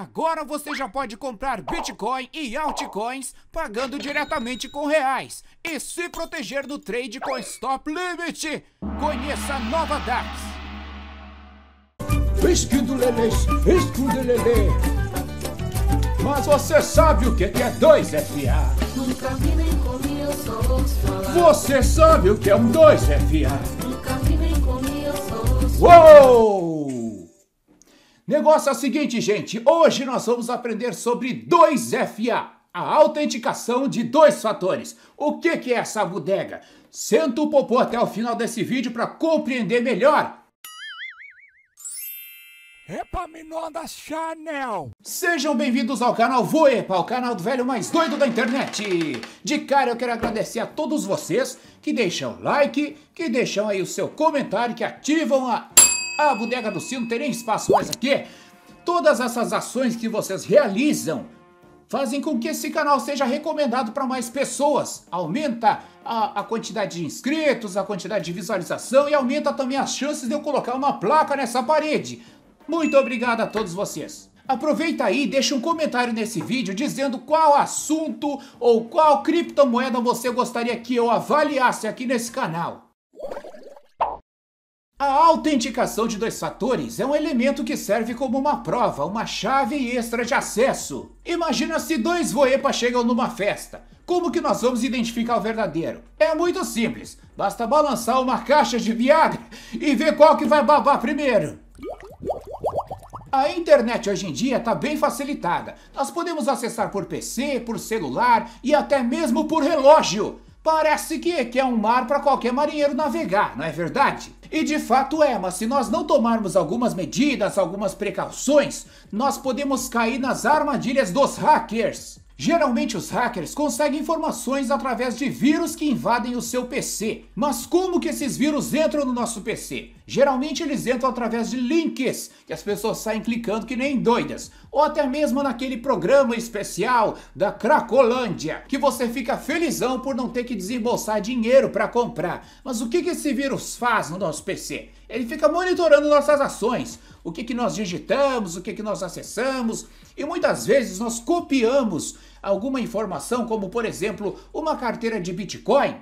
Agora você já pode comprar Bitcoin e altcoins pagando diretamente com reais e se proteger do trade com stop limit. Conheça a Nova DAX. Esquindo Mas você sabe o que é 2FA? É Nunca Você sabe o que é um 2FA? Nunca Uou! Negócio é o seguinte, gente. Hoje nós vamos aprender sobre 2FA, a autenticação de dois fatores. O que, que é essa bodega? Senta o popô até o final desse vídeo para compreender melhor da Chanel! Sejam bem-vindos ao canal Voepa, o canal do velho mais doido da internet! De cara eu quero agradecer a todos vocês que deixam like, que deixam aí o seu comentário, que ativam a a Bodega do Sino terem espaço mais aqui. Todas essas ações que vocês realizam fazem com que esse canal seja recomendado para mais pessoas. Aumenta a, a, quantidade de inscritos, a quantidade de visualização e aumenta também as chances de eu colocar uma placa nessa parede. Muito obrigado a todos vocês. Aproveita aí e deixa um comentário nesse vídeo dizendo qual assunto ou qual criptomoeda você gostaria que eu avaliasse aqui nesse canal. A autenticação de dois fatores é um elemento que serve como uma prova, uma chave extra de acesso. Imagina se dois voepas chegam numa festa. Como que nós vamos identificar o verdadeiro? É muito simples. Basta balançar uma caixa de Viagra e ver qual que vai babar primeiro. A internet hoje em dia está bem facilitada. Nós podemos acessar por PC, por celular e até mesmo por relógio. Parece que, que é um mar para qualquer marinheiro navegar, não é verdade? E de fato é, mas se nós não tomarmos algumas medidas, algumas precauções, nós podemos cair nas armadilhas dos hackers. Geralmente os hackers conseguem informações através de vírus que invadem o seu PC. Mas como que esses vírus entram no nosso PC? Geralmente eles entram através de links, que as pessoas saem clicando que nem doidas, ou até mesmo naquele programa especial da Cracolândia, que você fica felizão por não ter que desembolsar dinheiro para comprar. Mas o que, que esse vírus faz no nosso PC? Ele fica monitorando nossas ações, o que, que nós digitamos, o que, que nós acessamos, e muitas vezes nós copiamos alguma informação, como por exemplo uma carteira de Bitcoin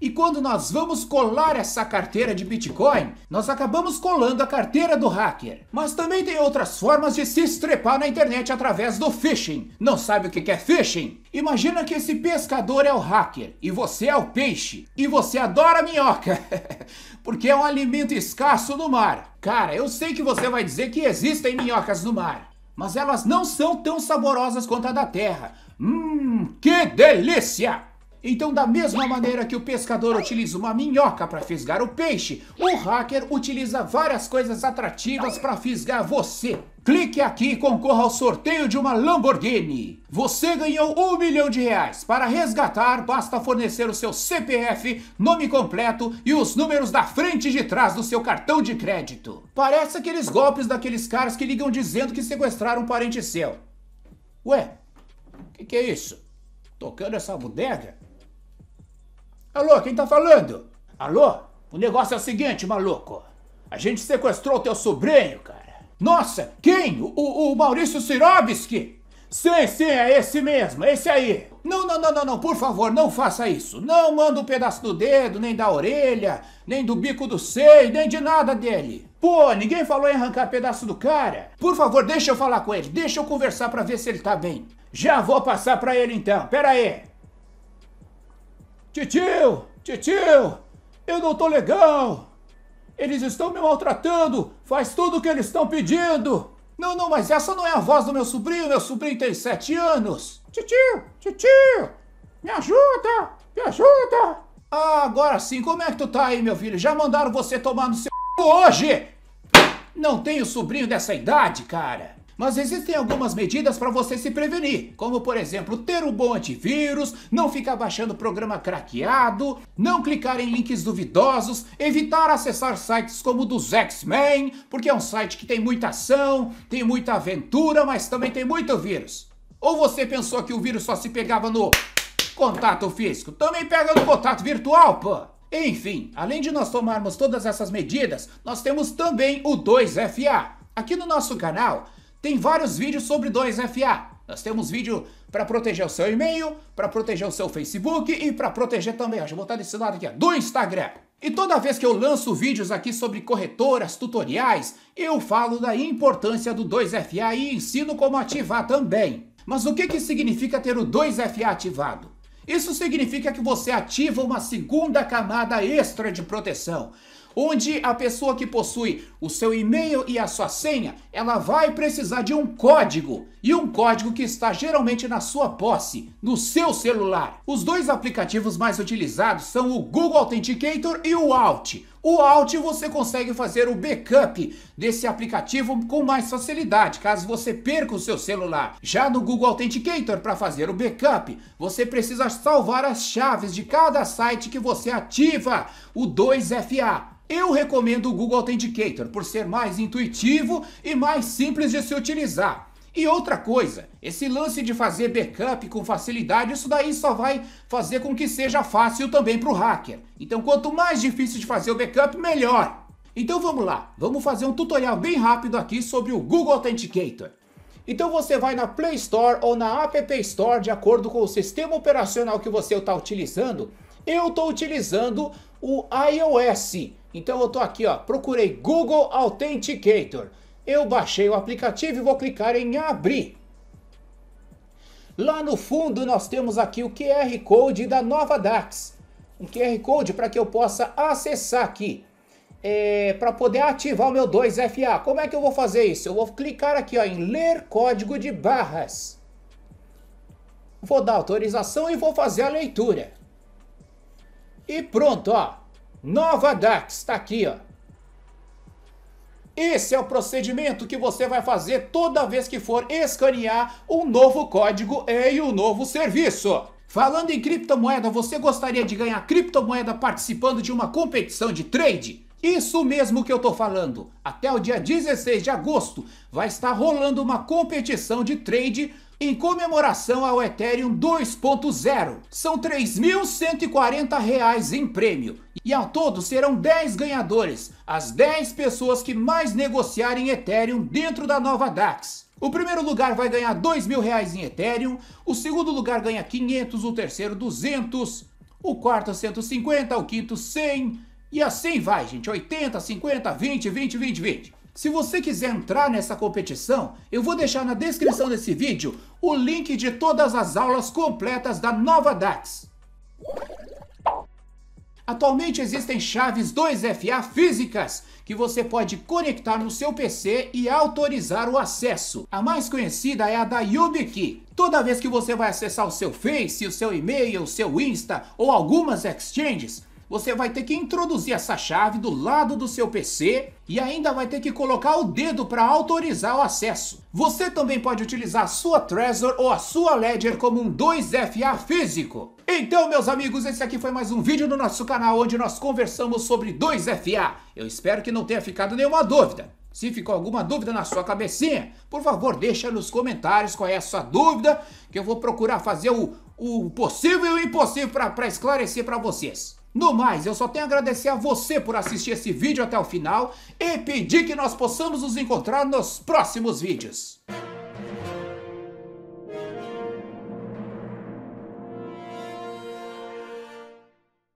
e quando nós vamos colar essa carteira de Bitcoin, nós acabamos colando a carteira do hacker. Mas também tem outras formas de se estrepar na internet através do phishing. Não sabe o que é phishing? Imagina que esse pescador é o hacker e você é o peixe e você adora minhoca, porque é um alimento escasso no mar. Cara, eu sei que você vai dizer que existem minhocas no mar, mas elas não são tão saborosas quanto a da terra. Hum, que delícia! Então, da mesma maneira que o pescador utiliza uma minhoca para fisgar o peixe, o hacker utiliza várias coisas atrativas para fisgar você. Clique aqui e concorra ao sorteio de uma Lamborghini. Você ganhou um milhão de reais. Para resgatar, basta fornecer o seu CPF, nome completo e os números da frente e de trás do seu cartão de crédito. Parece aqueles golpes daqueles caras que ligam dizendo que sequestraram um parente seu. Ué, o que, que é isso? Tocando essa bodega? Alô, quem tá falando? Alô? O negócio é o seguinte, maluco. A gente sequestrou teu sobrinho, cara. Nossa, quem? O, o, Maurício Sirovski? Sim, sim, é esse mesmo, é esse aí. Não, não, não, não, não, por favor, não faça isso. Não manda um pedaço do dedo, nem da orelha, nem do bico do seio, nem de nada dele. Pô, ninguém falou em arrancar pedaço do cara. Por favor, deixa eu falar com ele, deixa eu conversar para ver se ele tá bem. Já vou passar para ele então, pera aí. Titio, titio, eu não tô legal. Eles estão me maltratando. Faz tudo o que eles estão pedindo. Não, não, mas essa não é a voz do meu sobrinho. Meu sobrinho tem sete anos. Titio, titio, me ajuda, me ajuda. Ah, agora sim. Como é que tu tá aí, meu filho? Já mandaram você tomar no seu hoje? Não tenho sobrinho dessa idade, cara. Mas existem algumas medidas para você se prevenir, como por exemplo, ter um bom antivírus, não ficar baixando programa craqueado, não clicar em links duvidosos, evitar acessar sites como o dos X-Men, porque é um site que tem muita ação, tem muita aventura, mas também tem muito vírus. Ou você pensou que o vírus só se pegava no contato físico? Também pega no contato virtual, pô! Enfim, além de nós tomarmos todas essas medidas, nós temos também o 2FA. Aqui no nosso canal, tem vários vídeos sobre 2FA. Né, Nós temos vídeo para proteger o seu e-mail, para proteger o seu Facebook e para proteger também, ó, deixa eu botar desse lado aqui, ó, do Instagram. E toda vez que eu lanço vídeos aqui sobre corretoras, tutoriais, eu falo da importância do 2FA e ensino como ativar também. Mas o que, que significa ter o 2FA ativado? Isso significa que você ativa uma segunda camada extra de proteção onde a pessoa que possui o seu e-mail e a sua senha, ela vai precisar de um código, e um código que está geralmente na sua posse, no seu celular. Os dois aplicativos mais utilizados são o Google Authenticator e o Alt. O Alt você consegue fazer o backup desse aplicativo com mais facilidade, caso você perca o seu celular. Já no Google Authenticator, para fazer o backup, você precisa salvar as chaves de cada site que você ativa o 2FA. Eu recomendo o Google Authenticator por ser mais intuitivo e mais simples de se utilizar. E outra coisa, esse lance de fazer backup com facilidade, isso daí só vai fazer com que seja fácil também para o hacker. Então quanto mais difícil de fazer o backup, melhor. Então vamos lá, vamos fazer um tutorial bem rápido aqui sobre o Google Authenticator. Então você vai na Play Store ou na App Store de acordo com o sistema operacional que você está utilizando. Eu estou utilizando o iOS, então eu estou aqui ó, procurei Google Authenticator. Eu baixei o aplicativo e vou clicar em abrir. Lá no fundo nós temos aqui o QR Code da nova DAX. Um QR Code para que eu possa acessar aqui. É, para poder ativar o meu 2FA. Como é que eu vou fazer isso? Eu vou clicar aqui ó, em ler código de barras. Vou dar autorização e vou fazer a leitura. E pronto, ó. Nova DAX, está aqui, ó. Esse é o procedimento que você vai fazer toda vez que for escanear um novo código e um novo serviço. Falando em criptomoeda, você gostaria de ganhar criptomoeda participando de uma competição de trade? Isso mesmo que eu tô falando. Até o dia 16 de agosto vai estar rolando uma competição de trade em comemoração ao Ethereum 2.0. São R$ 3.140 em prêmio. E ao todo serão 10 ganhadores, as 10 pessoas que mais negociarem Ethereum dentro da nova DAX. O primeiro lugar vai ganhar R$ 2.000 em Ethereum, o segundo lugar ganha 500, o terceiro 200, o quarto 150, o quinto 100 e assim vai, gente, 80, 50, 20, 20, 20, 20. Se você quiser entrar nessa competição, eu vou deixar na descrição desse vídeo o link de todas as aulas completas da nova DAX. Atualmente existem chaves 2FA físicas que você pode conectar no seu PC e autorizar o acesso. A mais conhecida é a da YubiKey. Toda vez que você vai acessar o seu Face, o seu e-mail, o seu Insta ou algumas exchanges, você vai ter que introduzir essa chave do lado do seu PC e ainda vai ter que colocar o dedo para autorizar o acesso. Você também pode utilizar a sua Trezor ou a sua Ledger como um 2FA físico. Então, meus amigos, esse aqui foi mais um vídeo do nosso canal onde nós conversamos sobre 2FA. Eu espero que não tenha ficado nenhuma dúvida. Se ficou alguma dúvida na sua cabecinha, por favor, deixa nos comentários qual é a sua dúvida, que eu vou procurar fazer o, o possível e o impossível para esclarecer para vocês. No mais, eu só tenho a agradecer a você por assistir esse vídeo até o final e pedir que nós possamos nos encontrar nos próximos vídeos.